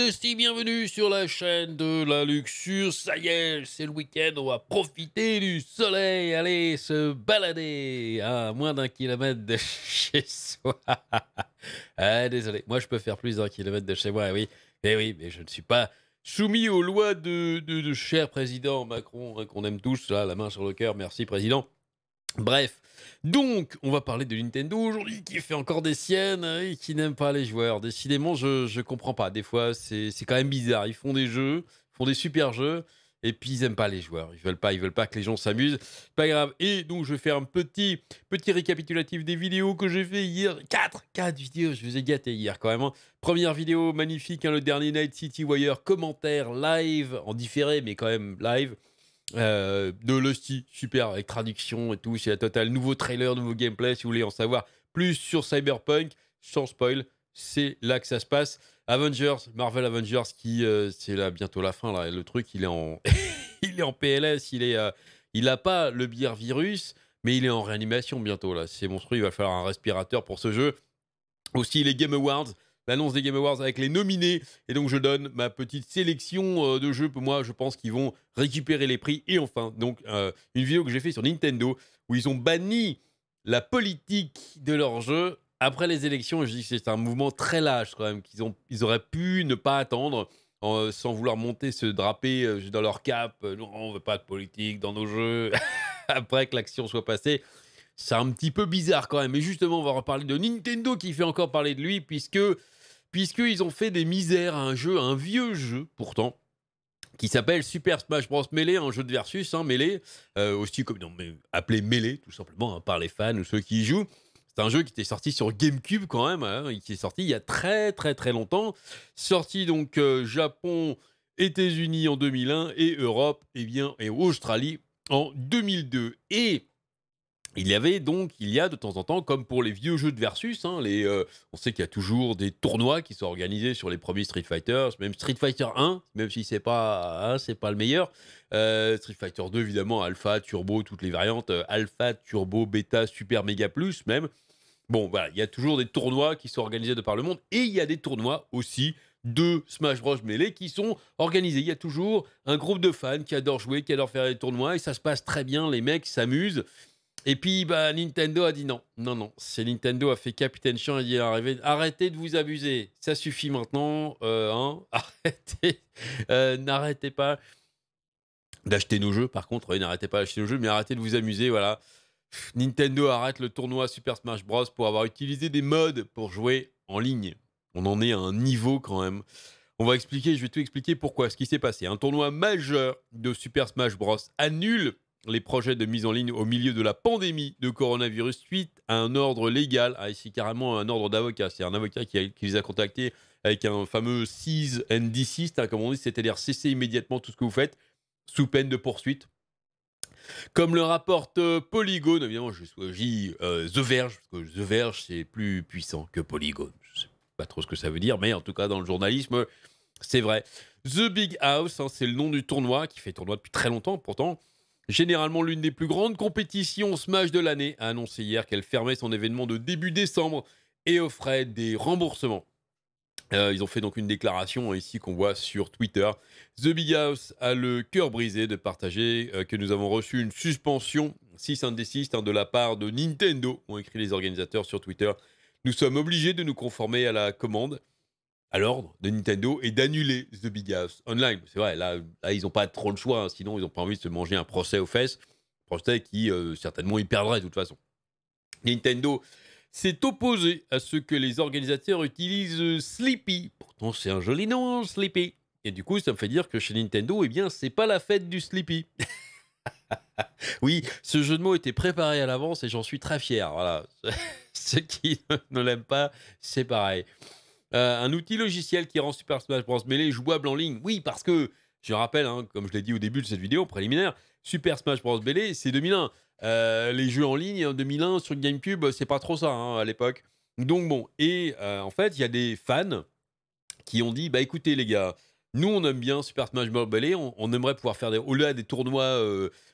et bienvenue sur la chaîne de la luxure. Ça y est, c'est le week-end, on va profiter du soleil, aller se balader à moins d'un kilomètre de chez soi. ah, désolé, moi je peux faire plus d'un kilomètre de chez moi, oui. Mais eh oui, mais je ne suis pas soumis aux lois de, cher président Macron, hein, qu'on aime tous, la main sur le cœur, merci président. Bref, donc, on va parler de Nintendo aujourd'hui qui fait encore des siennes hein, et qui n'aime pas les joueurs. Décidément, je ne comprends pas. Des fois, c'est quand même bizarre. Ils font des jeux, font des super jeux, et puis ils n'aiment pas les joueurs. Ils veulent pas, ils veulent pas que les gens s'amusent. Pas grave. Et donc, je vais faire un petit, petit récapitulatif des vidéos que j'ai fait hier. 4 vidéos, je vous ai gâté hier quand même. Hein. Première vidéo magnifique, hein, le dernier Night City Wire, commentaire live, en différé, mais quand même live. Euh, de Lusty, super, avec traduction et tout, c'est la total Nouveau trailer, nouveau gameplay, si vous voulez en savoir plus sur Cyberpunk, sans spoil, c'est là que ça se passe. Avengers, Marvel Avengers, qui euh, c'est là bientôt la fin, là, le truc, il est en, il est en PLS, il est, euh, il a pas le bière virus, mais il est en réanimation bientôt là. C'est monstrueux, il va falloir un respirateur pour ce jeu. Aussi les Game Awards, l'annonce des Game Awards avec les nominés. Et donc, je donne ma petite sélection euh, de jeux. Moi, je pense qu'ils vont récupérer les prix. Et enfin, donc, euh, une vidéo que j'ai fait sur Nintendo où ils ont banni la politique de leur jeu après les élections. je dis que c'est un mouvement très lâche quand même, qu'ils ont, ils auraient pu ne pas attendre. Euh, sans vouloir monter, se draper dans leur cap, non, on veut pas de politique dans nos jeux, après que l'action soit passée c'est un petit peu bizarre quand même. Et justement, on va reparler de Nintendo qui fait encore parler de lui, puisque puisqu'ils ont fait des misères à un jeu, un vieux jeu pourtant, qui s'appelle Super Smash Bros. Melee, un jeu de versus, hein, Melee, euh, aussi comme, appelé Melee tout simplement hein, par les fans ou ceux qui y jouent. C'est un jeu qui était sorti sur GameCube quand même, Il hein, qui est sorti il y a très très très longtemps. Sorti donc euh, Japon, États-Unis en 2001 et Europe et eh bien, et Australie en 2002. Et il y avait donc, il y a de temps en temps, comme pour les vieux jeux de Versus, hein, les, euh, on sait qu'il y a toujours des tournois qui sont organisés sur les premiers Street Fighter, même Street Fighter 1, même si c'est pas, hein, c'est pas le meilleur. Euh, Street Fighter 2, évidemment, Alpha, Turbo, toutes les variantes, euh, Alpha, Turbo, Beta, Super, Mega Plus, même. Bon, voilà, il y a toujours des tournois qui sont organisés de par le monde, et il y a des tournois aussi de Smash Bros Melee qui sont organisés. Il y a toujours un groupe de fans qui adorent jouer, qui adorent faire des tournois, et ça se passe très bien, les mecs s'amusent. Et puis, bah, Nintendo a dit non. Non, non. C'est Nintendo a fait Capitaine Chan. Il est arrivé. Arrêtez de vous abuser. Ça suffit maintenant. Euh, hein. arrêtez. Euh, n'arrêtez pas d'acheter nos jeux. Par contre, n'arrêtez pas d'acheter nos jeux, mais arrêtez de vous amuser. Voilà. Nintendo arrête le tournoi Super Smash Bros. pour avoir utilisé des modes pour jouer en ligne. On en est à un niveau quand même. On va expliquer, je vais tout expliquer pourquoi, ce qui s'est passé. Un tournoi majeur de Super Smash Bros. annule les projets de mise en ligne au milieu de la pandémie de coronavirus suite à un ordre légal, ah, ici carrément un ordre d'avocat. C'est un avocat qui, les a contactés avec un fameux cease and desist, hein, comme on dit, c'est-à-dire cesser immédiatement tout ce que vous faites sous peine de poursuite. Comme le rapporte euh, Polygone, évidemment, je dis euh, The Verge, parce que The Verge, c'est plus puissant que Polygone. Je sais pas trop ce que ça veut dire, mais en tout cas, dans le journalisme, c'est vrai. The Big House, hein, c'est le nom du tournoi qui fait tournoi depuis très longtemps, pourtant Généralement l'une des plus grandes compétitions Smash de l'année a annoncé hier qu'elle fermait son événement de début décembre et offrait des remboursements. Euh, ils ont fait donc une déclaration hein, ici qu'on voit sur Twitter. The Big House a le cœur brisé de partager euh, que nous avons reçu une suspension 6 ne hein, de la part de Nintendo, ont écrit les organisateurs sur Twitter. Nous sommes obligés de nous conformer à la commande à l'ordre de Nintendo et d'annuler The Big House Online. C'est vrai, là, là ils n'ont pas trop le choix, hein. sinon ils n'ont pas envie de se manger un procès aux fesses, procès qui euh, certainement ils perdraient de toute façon. Nintendo s'est opposé à ce que les organisateurs utilisent Sleepy. Pourtant, c'est un joli nom, hein, Sleepy. Et du coup, ça me fait dire que chez Nintendo, eh bien, c'est pas la fête du Sleepy. oui, ce jeu de mots était préparé à l'avance et j'en suis très fier. Voilà. Ceux qui ne l'aiment pas, c'est pareil. Euh, un outil logiciel qui rend Super Smash Bros. Melee jouable en ligne. Oui, parce que, je rappelle, hein, comme je l'ai dit au début de cette vidéo préliminaire, Super Smash Bros. Melee, c'est 2001. Euh, les jeux en ligne, en hein, 2001, sur GameCube, c'est pas trop ça hein, à l'époque. Donc bon, et euh, en fait, il y a des fans qui ont dit, bah écoutez les gars, nous on aime bien Super Smash Bros. Melee, on, aimerait pouvoir faire des, au-delà des tournois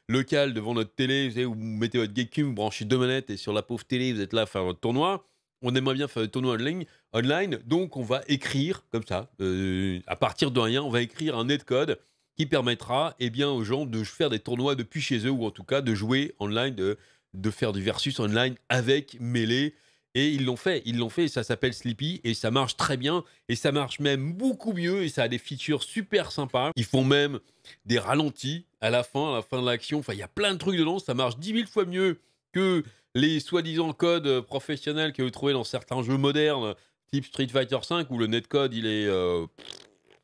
locaux devant notre télé, vous savez, vous mettez votre GameCube, vous branchez deux manettes et sur la pauvre télé, vous êtes là à faire votre tournoi on aimerait bien faire des tournois online, online, donc on va écrire comme ça, euh, à partir de rien, on va écrire un netcode qui permettra eh bien, aux gens de faire des tournois depuis chez eux, ou en tout cas de jouer online, de, de faire du versus online avec Melee. Et ils l'ont fait, ils l'ont fait, ça s'appelle Sleepy, et ça marche très bien, et ça marche même beaucoup mieux, et ça a des features super sympas. Ils font même des ralentis à la fin, à la fin de l'action, enfin il y a plein de trucs dedans, ça marche 10 000 fois mieux que les soi-disant codes professionnels que vous trouvez dans certains jeux modernes, type Street Fighter V, où le netcode, il est. Euh,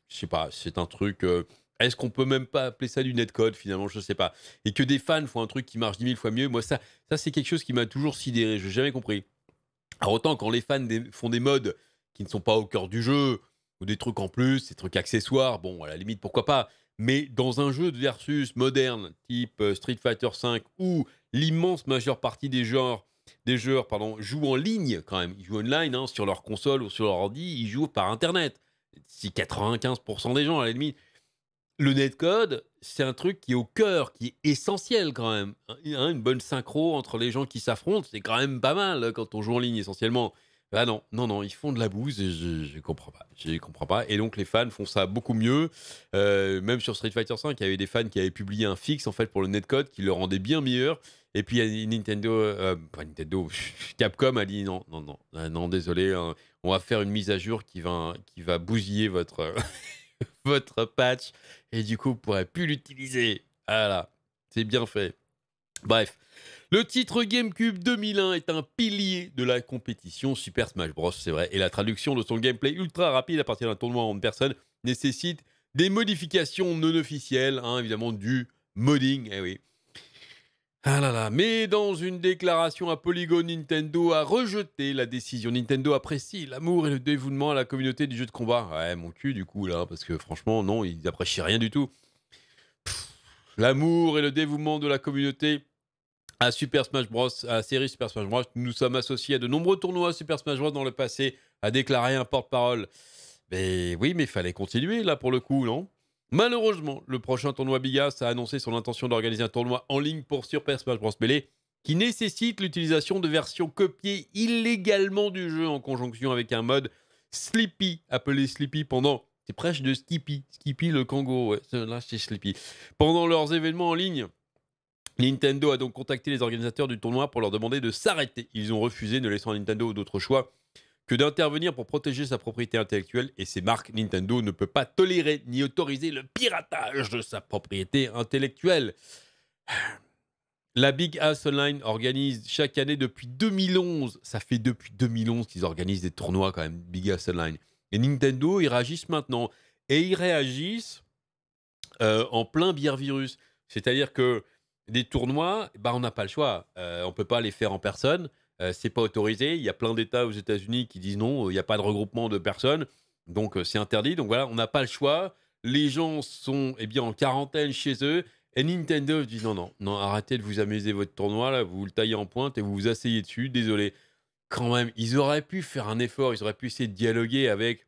je sais pas, c'est un truc. Euh, est-ce qu'on peut même pas appeler ça du netcode finalement Je ne sais pas. Et que des fans font un truc qui marche 10 000 fois mieux. Moi, ça, ça c'est quelque chose qui m'a toujours sidéré. Je n'ai jamais compris. Alors, autant quand les fans font des modes qui ne sont pas au cœur du jeu, ou des trucs en plus, des trucs accessoires, bon, à la limite, pourquoi pas. Mais dans un jeu de versus moderne, type euh, Street Fighter V, où l'immense majeure partie des des joueurs pardon, jouent en ligne quand même. Ils jouent online hein, sur leur console ou sur leur ordi, ils jouent par Internet. Si 95% des gens, à la Le netcode, c'est un truc qui est au cœur, qui est essentiel quand même. une bonne synchro entre les gens qui s'affrontent, c'est quand même pas mal hein, quand on joue en ligne essentiellement. Ah non, non, non, ils font de la bouse je, ne comprends pas. Je comprends pas. Et donc les fans font ça beaucoup mieux. Euh, même sur Street Fighter V, il y avait des fans qui avaient publié un fixe en fait pour le netcode qui le rendait bien meilleur. Et puis Nintendo, euh, pas Nintendo, Capcom a dit non, non, non, euh, non, désolé, hein, on va faire une mise à jour qui va, qui va bousiller votre, votre patch et du coup vous pourrez plus l'utiliser. Voilà, c'est bien fait. Bref. Le titre GameCube 2001 est un pilier de la compétition Super Smash Bros, c'est vrai, et la traduction de son gameplay ultra rapide à partir d'un tournoi en personne nécessite des modifications non officielles, hein, évidemment du modding, eh oui. Ah là là, mais dans une déclaration à Polygon, Nintendo a rejeté la décision. Nintendo apprécie l'amour et le dévouement à la communauté du jeu de combat. Ouais, mon cul du coup là, parce que franchement, non, ils apprécient rien du tout. L'amour et le dévouement de la communauté à Super Smash Bros, à la série Super Smash Bros. Nous sommes associés à de nombreux tournois Super Smash Bros dans le passé, a déclaré un porte-parole. Mais oui, mais il fallait continuer là pour le coup, non Malheureusement, le prochain tournoi Bigas a annoncé son intention d'organiser un tournoi en ligne pour Super Smash Bros. Melee qui nécessite l'utilisation de versions copiées illégalement du jeu en conjonction avec un mode Sleepy, appelé Sleepy pendant... C'est presque de Skippy, Skippy le Congo, ouais, là c'est Sleepy. Pendant leurs événements en ligne, Nintendo a donc contacté les organisateurs du tournoi pour leur demander de s'arrêter. Ils ont refusé, ne laissant à Nintendo d'autre choix que d'intervenir pour protéger sa propriété intellectuelle et ses marques. Nintendo ne peut pas tolérer ni autoriser le piratage de sa propriété intellectuelle. La Big Ass Online organise chaque année depuis 2011, ça fait depuis 2011 qu'ils organisent des tournois quand même, Big Ass Online. Et Nintendo, ils réagissent maintenant. Et ils réagissent euh, en plein bière virus. C'est-à-dire que des tournois, bah, on n'a pas le choix. Euh, on ne peut pas les faire en personne. Euh, c'est pas autorisé. Il y a plein d'États aux États-Unis qui disent non, il n'y a pas de regroupement de personnes. Donc, euh, c'est interdit. Donc, voilà, on n'a pas le choix. Les gens sont eh bien, en quarantaine chez eux. Et Nintendo dit non, non, non, arrêtez de vous amuser votre tournoi. Là, vous le taillez en pointe et vous vous asseyez dessus. Désolé. Quand même, ils auraient pu faire un effort. Ils auraient pu essayer de dialoguer avec,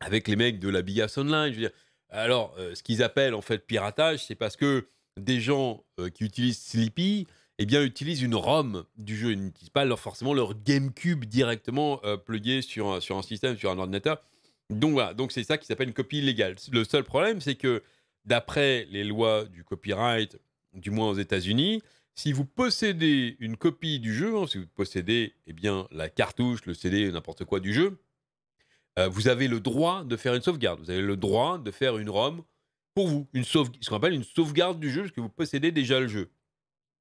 avec les mecs de la Big Ass Online. Alors, ce qu'ils appellent en fait piratage, c'est parce que des gens euh, qui utilisent Sleepy eh bien, utilisent une ROM du jeu. Ils n'utilisent pas leur, forcément leur GameCube directement euh, plugué sur, un, sur un système, sur un ordinateur. Donc voilà, donc c'est ça qui s'appelle une copie illégale. Le seul problème, c'est que d'après les lois du copyright, du moins aux États-Unis, si vous possédez une copie du jeu, hein, si vous possédez eh bien, la cartouche, le CD, n'importe quoi du jeu, euh, vous avez le droit de faire une sauvegarde, vous avez le droit de faire une ROM pour vous, une ce qu'on appelle une sauvegarde du jeu, parce que vous possédez déjà le jeu.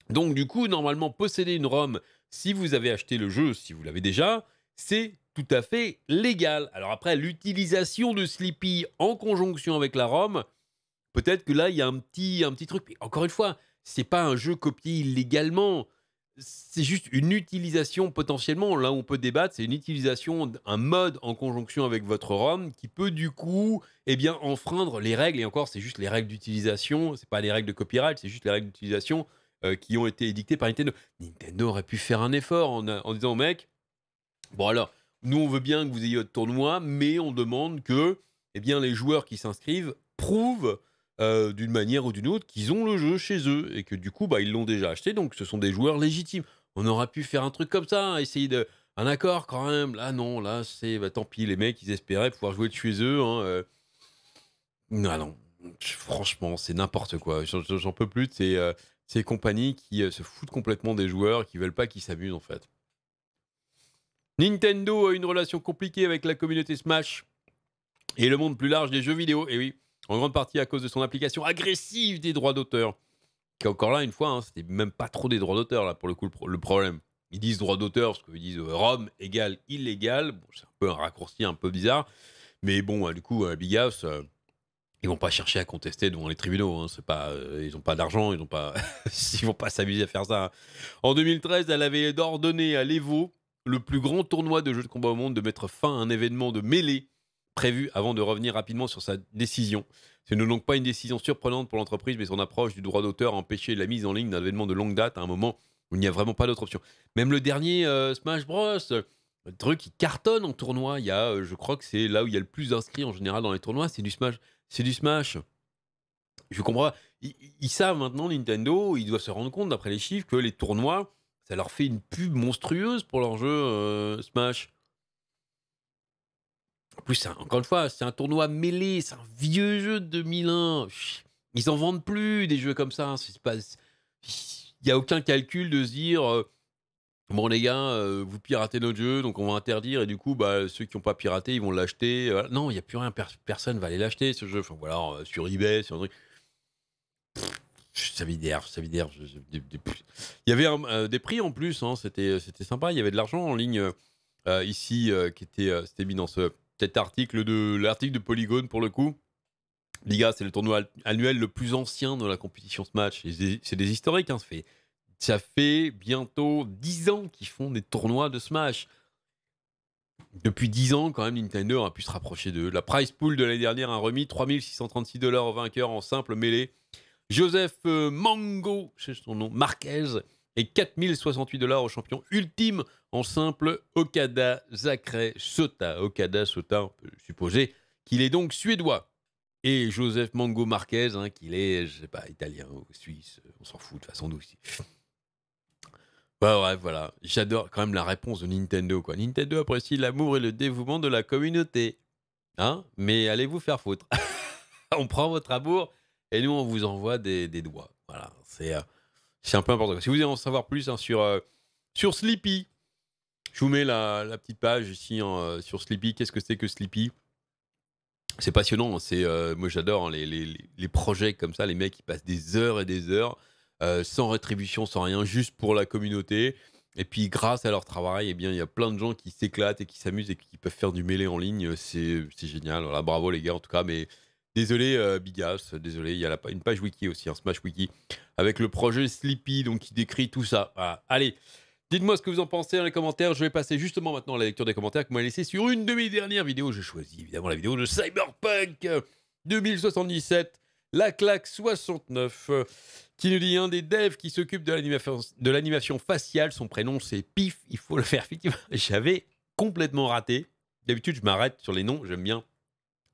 Donc du coup, normalement, posséder une ROM, si vous avez acheté le jeu, si vous l'avez déjà, c'est tout à fait légal. Alors après, l'utilisation de Sleepy en conjonction avec la ROM, peut-être que là, il y a un petit, un petit truc. Mais encore une fois, c'est pas un jeu copié illégalement c'est juste une utilisation potentiellement, là on peut débattre, c'est une utilisation un mode en conjonction avec votre ROM qui peut du coup eh bien, enfreindre les règles, et encore c'est juste les règles d'utilisation, c'est pas les règles de copyright, c'est juste les règles d'utilisation euh, qui ont été édictées par Nintendo. Nintendo aurait pu faire un effort en, disant mec, bon alors, nous on veut bien que vous ayez votre tournoi, mais on demande que eh bien, les joueurs qui s'inscrivent prouvent euh, d'une manière ou d'une autre, qu'ils ont le jeu chez eux et que du coup, bah, ils l'ont déjà acheté. Donc, ce sont des joueurs légitimes. On aurait pu faire un truc comme ça, hein, essayer de un accord quand même. Là, non, là, c'est bah, tant pis. Les mecs, ils espéraient pouvoir jouer de chez eux. Hein, euh. Non, non. Franchement, c'est n'importe quoi. J'en peux plus de ces, euh, compagnies qui se foutent complètement des joueurs, qui veulent pas qu'ils s'amusent en fait. Nintendo a une relation compliquée avec la communauté Smash et le monde plus large des jeux vidéo. Et eh oui, en grande partie à cause de son application agressive des droits d'auteur. Encore là, une fois, ce hein, c'était même pas trop des droits d'auteur, là, pour le coup, le, problème. Ils disent droits d'auteur, ce qu'ils disent euh, Rome égale illégal. c'est un peu un raccourci un peu bizarre. Mais bon, euh, du coup, euh, Big House, ils vont pas chercher à contester devant les tribunaux. Hein. C'est pas, ils n'ont pas d'argent, ils ont pas, ils vont pas s'amuser à faire ça. Hein. En 2013, elle avait ordonné à l'Evo, le plus grand tournoi de jeux de combat au monde, de mettre fin à un événement de mêlée prévu avant de revenir rapidement sur sa décision. Ce n'est donc pas une décision surprenante pour l'entreprise, mais son approche du droit d'auteur a empêché la mise en ligne d'un événement de longue date à un moment où il n'y a vraiment pas d'autre option. Même le dernier euh, Smash Bros, le truc qui cartonne en tournoi, il y a, euh, je crois que c'est là où il y a le plus d'inscrits en général dans les tournois, c'est du Smash. C'est du Smash. Je comprends. Ils, ils, savent maintenant, Nintendo, ils doivent se rendre compte, d'après les chiffres, que les tournois, ça leur fait une pub monstrueuse pour leur jeu euh, Smash plus, encore une fois, c'est un tournoi mêlé, c'est un vieux jeu de 2001. Ils en vendent plus des jeux comme ça. Hein. Il n'y a aucun calcul de se dire euh, bon, les gars, euh, vous piratez notre jeu, donc on va interdire, et du coup, bah, ceux qui n'ont pas piraté, ils vont l'acheter. Non, il n'y a plus rien, personne va aller l'acheter ce jeu. Enfin, voilà, euh, sur eBay, sur un truc. ça m'énerve, ça m'énerve. Il y avait des prix en plus, hein, c'était sympa. Il y avait de l'argent en ligne ici qui était, était mis dans ce, cet article de l'article de Polygone pour le coup. Liga, c'est le tournoi annuel le plus ancien de la compétition Smash. C'est des historiques, hein. ça, fait, ça fait bientôt 10 ans qu'ils font des tournois de Smash. Depuis 10 ans, quand même, Nintendo a pu se rapprocher de La prize pool de l'année dernière a remis 3636 dollars au vainqueur en simple mêlée. Joseph euh, Mango, c'est son nom, Marquez, et 4068 dollars au champion ultime en simple Okada Zakre Sota. Okada Sota, on peut supposer qu'il est donc suédois. Et Joseph Mango Marquez, hein, qu'il est, je sais pas, italien ou suisse, on s'en fout de façon douce. Bah ouais, voilà. J'adore quand même la réponse de Nintendo. Quoi. Nintendo apprécie l'amour et le dévouement de la communauté. Hein Mais allez vous faire foutre. on prend votre amour et nous, on vous envoie des, doigts. Voilà. C'est. Euh, c'est un peu important. Si vous voulez en savoir plus hein, sur, euh, sur Sleepy, je vous mets la, petite page ici hein, euh, sur Sleepy. Qu'est-ce que c'est que Sleepy C'est passionnant. Hein, c'est euh, moi, j'adore les, les, les, projets comme ça. Les mecs qui passent des heures et des heures sans rétribution, sans rien, juste pour la communauté. Et puis, grâce à leur travail, eh bien, il y a plein de gens qui s'éclatent et qui s'amusent et qui peuvent faire du mêlée en ligne. C'est génial. Voilà, bravo les gars, en tout cas. Mais Désolé euh, Bigas, désolé, il y a une page wiki aussi, un Smash Wiki, avec le projet Sleepy, donc qui décrit tout ça. Allez, dites-moi ce que vous en pensez dans les commentaires. Je vais passer justement maintenant à la lecture des commentaires que vous m'avez laissé sur une de mes dernières vidéos. choisis évidemment la vidéo de Cyberpunk 2077, la claque 69, euh, qui nous dit un des devs qui s'occupe de l'animation faciale. Son prénom c'est Pif, il faut le faire. J'avais complètement raté. D'habitude, je m'arrête sur les noms, j'aime bien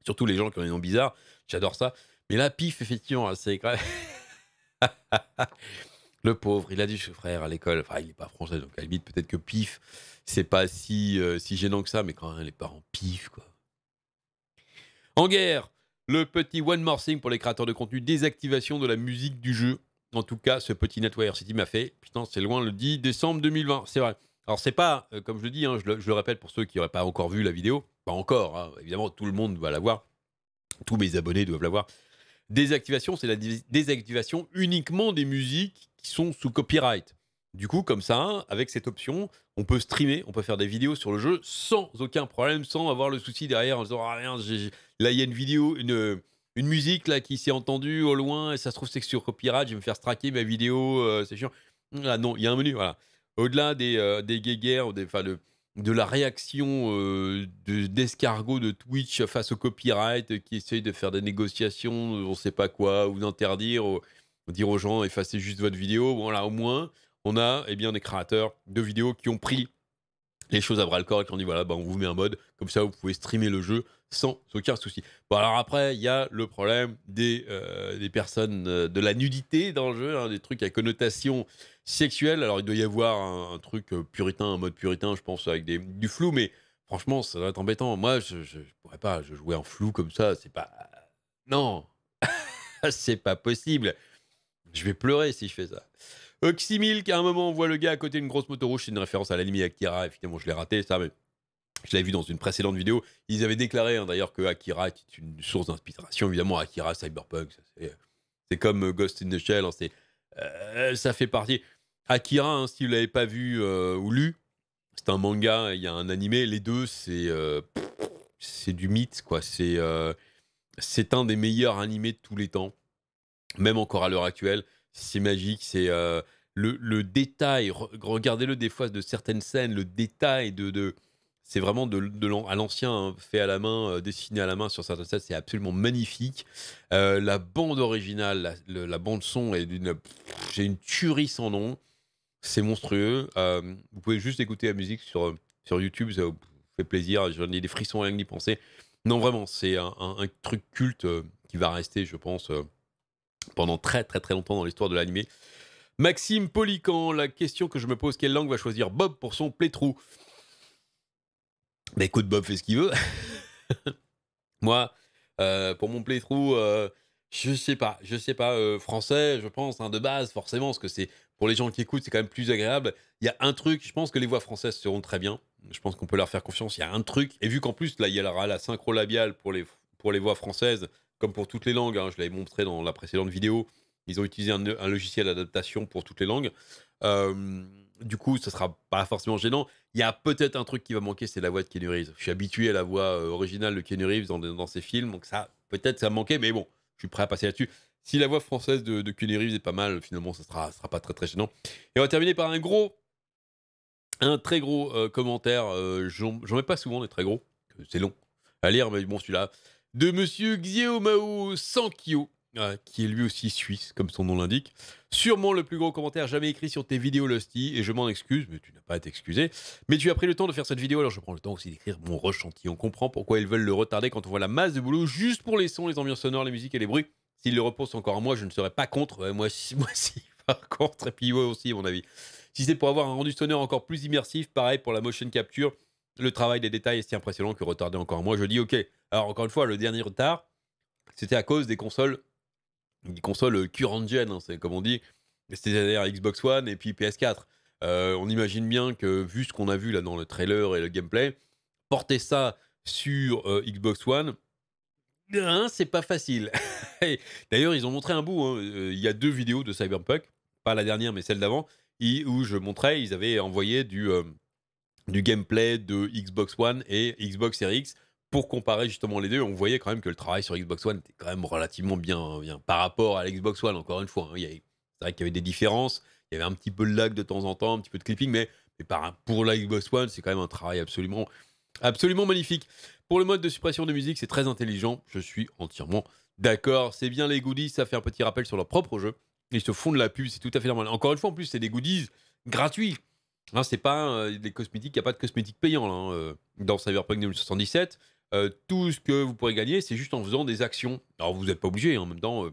Surtout les gens qui ont des noms bizarres, j'adore ça. Mais là, pif, effectivement, hein, c'est Le pauvre, il a dû souffrir à l'école. Enfin, il n'est pas français, donc à la limite, peut-être que pif, c'est pas si, euh, si gênant que ça, mais quand même, les parents pif, quoi. En guerre, le petit One More Thing pour les créateurs de contenu, désactivation de la musique du jeu. En tout cas, ce petit Netwire City m'a fait, putain, c'est loin, le 10 décembre 2020, c'est vrai. Alors, c'est pas, euh, comme je le dis, hein, je, le, répète pour ceux qui n'auraient pas encore vu la vidéo, pas encore, hein, évidemment, tout le monde va la voir, tous mes abonnés doivent l'avoir Désactivation, c'est la désactivation uniquement des musiques qui sont sous copyright. Du coup, comme ça, avec cette option, on peut streamer, on peut faire des vidéos sur le jeu sans aucun problème, sans avoir le souci derrière en disant Ah là il y a une vidéo, une, musique là qui s'est entendue au loin, et ça se trouve c'est que sur copyright, je vais me faire straquer ma vidéo, euh, c'est sûr Là, ah non, il y a un menu, voilà au-delà des, euh, guéguerres, de, la réaction euh, d'escargot de, Twitch face au copyright euh, qui essaye de faire des négociations, on ne sait pas quoi, ou d'interdire, ou, dire aux gens effacez juste votre vidéo. Bon, là, au moins, on a eh bien, des créateurs de vidéos qui ont pris les choses à bras le corps et qui ont dit voilà, bah, on vous met un mode, comme ça vous pouvez streamer le jeu sans aucun souci. Bon, alors après, il y a le problème des, personnes, de la nudité dans le jeu, hein, des trucs à connotation sexuel, Alors, il doit y avoir un, truc euh, puritain, un mode puritain, je pense, avec des, du flou, mais franchement, ça doit être embêtant. Moi, je, je, pourrais pas. jouer en flou comme ça, c'est pas. Non, c'est pas possible. Je vais pleurer si je fais ça. Oxymilk, à un moment, on voit le gars à côté d'une grosse moto rouge. C'est une référence à l'anime Akira. finalement je l'ai raté, ça, mais je l'avais vu dans une précédente vidéo. Ils avaient déclaré hein, d'ailleurs que Akira est une source d'inspiration. Évidemment, Akira, Cyberpunk, c'est comme euh, Ghost in the Shell. Hein, c'est euh, ça fait partie. Akira, hein, si vous l'avez pas vu euh, ou lu, c'est un manga, il y a un animé, les deux, c'est euh, c'est du mythe, quoi. C'est c'est un des meilleurs animés de tous les temps, même encore à l'heure actuelle. C'est magique, c'est le, détail. regardez-le des fois de certaines scènes, le détail de, de c'est vraiment de, à l'ancien, hein, fait à la main, euh, dessiné à la main sur certains sets. C'est absolument magnifique. Euh, la bande originale, la, bande son, est d'une, j'ai une tuerie sans nom. C'est monstrueux. Euh, vous pouvez juste écouter la musique sur, sur YouTube. Ça vous fait plaisir. J'en ai des frissons rien que d'y penser. Non, vraiment, c'est un, truc culte qui va rester, je pense, pendant très très très longtemps dans l'histoire de l'animé. Maxime Polican, la question que je me pose, quelle langue va choisir Bob pour son playthrough bah écoute, Bob fait ce qu'il veut. Moi, euh, pour mon playthrough, euh, je sais pas, je sais pas, euh, français, je pense, hein, de base, forcément, parce que c'est pour les gens qui écoutent, c'est quand même plus agréable. Il y a un truc, je pense que les voix françaises seront très bien. Je pense qu'on peut leur faire confiance. Il y a un truc, et vu qu'en plus, là, il y aura la synchro labiale pour les, pour les voix françaises, comme pour toutes les langues, hein, je l'avais montré dans la précédente vidéo, ils ont utilisé un, logiciel d'adaptation pour toutes les langues. Euh, du coup, ce sera pas forcément gênant. Il y a peut-être un truc qui va manquer, c'est la voix de Kenny Reeves. Je suis habitué à la voix euh, originale de Kenny Reeves dans, ces ses films, donc ça, peut-être, ça manquait, mais bon, je suis prêt à passer là-dessus. Si la voix française de, de Reeves est pas mal, finalement, ce sera, sera pas très très gênant. Et on va terminer par un gros, un très gros euh, commentaire. Euh, je J'en mets pas souvent des très gros, c'est long à lire, mais bon, celui-là. De monsieur Xiao Sankyo qui est lui aussi suisse, comme son nom l'indique. Sûrement le plus gros commentaire jamais écrit sur tes vidéos, Lusty, et je m'en excuse, mais tu n'as pas à t'excuser. Mais tu as pris le temps de faire cette vidéo, alors je prends le temps aussi d'écrire mon ressenti. On comprend pourquoi ils veulent le retarder quand on voit la masse de boulot juste pour les sons, les ambiances sonores, les musiques et les bruits. s'ils le repose encore à moi, je ne serais pas contre. moi, si, moi, si, par contre. Et puis, aussi, à mon avis. Si c'est pour avoir un rendu sonore encore plus immersif, pareil pour la motion capture, le travail des détails est si impressionnant que retarder encore un mois. Je dis, ok. Alors, encore une fois, le dernier retard, c'était à cause des consoles une console euh, current gen, hein, c'est comme on dit, c'était derrière Xbox One et puis PS4. Euh, on imagine bien que, vu ce qu'on a vu là dans le trailer et le gameplay, porter ça sur euh, Xbox One, hein, c'est pas facile. D'ailleurs, ils ont montré un bout. Hein. Il y a deux vidéos de Cyberpunk, pas la dernière, mais celle d'avant, où je montrais, ils avaient envoyé du, du gameplay de Xbox One et Xbox Series X pour comparer justement les deux, on voyait quand même que le travail sur Xbox One était quand même relativement bien, bien par rapport à l'Xbox One, encore une fois. Hein. c'est vrai qu'il y avait des différences, il y avait un petit peu de lag de temps en temps, un petit peu de clipping, mais, mais pour la Xbox One, c'est quand même un travail absolument, absolument magnifique. Pour le mode de suppression de musique, c'est très intelligent, je suis entièrement d'accord. C'est bien les goodies, ça fait un petit rappel sur leur propre jeu. Ils se font de la pub, c'est tout à fait normal. Encore une fois, en plus, c'est des goodies gratuits. Hein. c'est pas euh, des cosmétiques, il n'y a pas de cosmétiques payants là, hein, euh, dans Cyberpunk 2077. Euh, tout ce que vous pourrez gagner, c'est juste en faisant des actions. Alors, vous n'êtes pas obligé. Hein, en même temps, euh,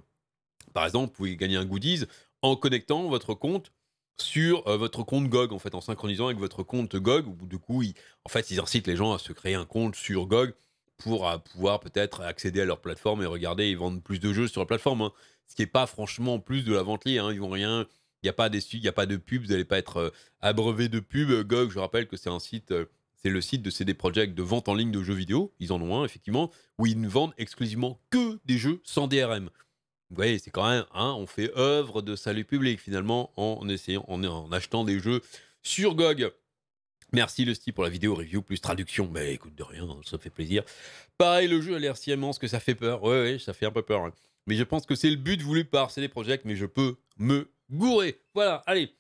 par exemple, vous pouvez gagner un goodies en connectant votre compte sur euh, votre compte GOG, en fait, en synchronisant avec votre compte GOG. du coup, ils, en fait, ils incitent les gens à se créer un compte sur GOG pour pouvoir peut-être accéder à leur plateforme et regarder ils vendent plus de jeux sur la plateforme. Hein. Ce qui n'est pas franchement plus de la vente liée. Hein. Ils vont rien. Il n'y a pas il n'y a pas de pub, vous n'allez pas être abreuvé de pub. GOG, je rappelle que c'est un site c'est le site de CD Projekt de vente en ligne de jeux vidéo. Ils en ont un, effectivement, où ils ne vendent exclusivement que des jeux sans DRM. Vous voyez, c'est quand même, hein, on fait œuvre de salut public finalement en essayant, en, achetant des jeux sur GOG. Merci le pour la vidéo review plus traduction. Mais écoute, de rien, hein, ça fait plaisir. Pareil, le jeu a l'air si immense que ça fait peur. Oui, oui, ça fait un peu peur. Hein. Mais je pense que c'est le but voulu par CD Projekt, mais je peux me gourer. Voilà, allez,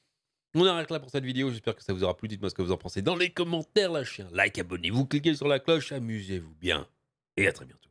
on arrête là pour cette vidéo, j'espère que ça vous aura plu, dites-moi ce que vous en pensez dans les commentaires, lâchez un like, abonnez-vous, cliquez sur la cloche, amusez-vous bien, et à très bientôt.